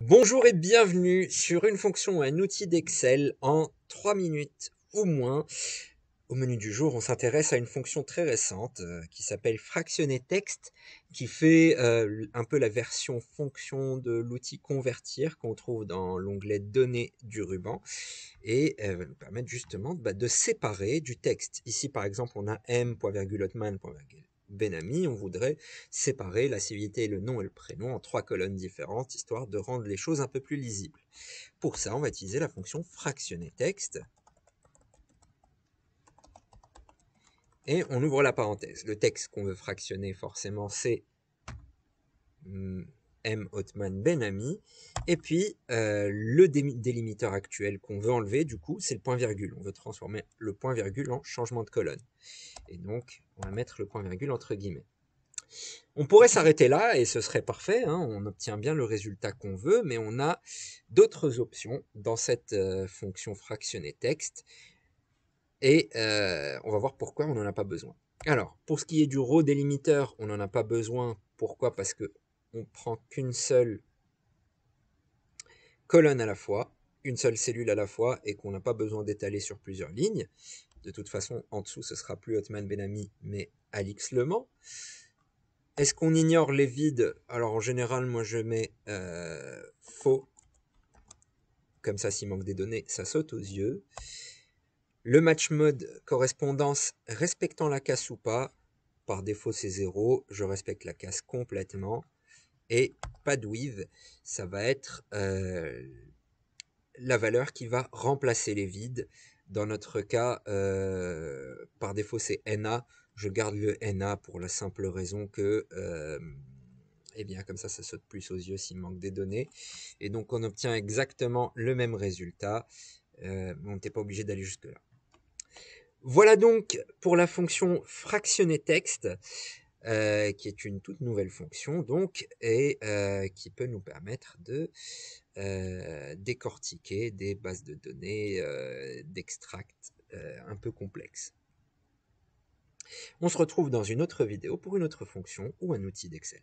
Bonjour et bienvenue sur une fonction ou un outil d'Excel en 3 minutes ou moins. Au menu du jour, on s'intéresse à une fonction très récente euh, qui s'appelle fractionner texte, qui fait euh, un peu la version fonction de l'outil convertir qu'on trouve dans l'onglet données du ruban et euh, elle va nous permettre justement bah, de séparer du texte. Ici, par exemple, on a m. Benami, on voudrait séparer la civilité, le nom et le prénom en trois colonnes différentes, histoire de rendre les choses un peu plus lisibles. Pour ça, on va utiliser la fonction fractionner texte. Et on ouvre la parenthèse. Le texte qu'on veut fractionner, forcément, c'est hmm, M. Hotman Ben Et puis, euh, le délimiteur actuel qu'on veut enlever, du coup, c'est le point-virgule. On veut transformer le point-virgule en changement de colonne. Et donc, on va mettre le point-virgule entre guillemets. On pourrait s'arrêter là et ce serait parfait, hein. on obtient bien le résultat qu'on veut, mais on a d'autres options dans cette euh, fonction fractionner texte et euh, on va voir pourquoi on n'en a pas besoin. Alors, pour ce qui est du raw délimiteur, on n'en a pas besoin. Pourquoi Parce que on prend qu'une seule colonne à la fois, une seule cellule à la fois, et qu'on n'a pas besoin d'étaler sur plusieurs lignes. De toute façon, en dessous, ce sera plus Hotman Benami, mais Alix Le Mans. Est-ce qu'on ignore les vides Alors en général, moi je mets euh, faux. Comme ça, s'il manque des données, ça saute aux yeux. Le match mode correspondance respectant la casse ou pas. Par défaut, c'est zéro. Je respecte la casse complètement et Padouive, ça va être euh, la valeur qui va remplacer les vides. Dans notre cas, euh, par défaut, c'est NA. Je garde le NA pour la simple raison que, euh, eh bien, comme ça, ça saute plus aux yeux s'il manque des données. Et donc, on obtient exactement le même résultat. on n'était pas obligé d'aller jusque-là. Voilà donc pour la fonction fractionner texte. Euh, qui est une toute nouvelle fonction donc et euh, qui peut nous permettre de euh, décortiquer des bases de données, d'extracts un peu complexes. On se retrouve dans une autre vidéo pour une autre fonction ou un outil d'Excel.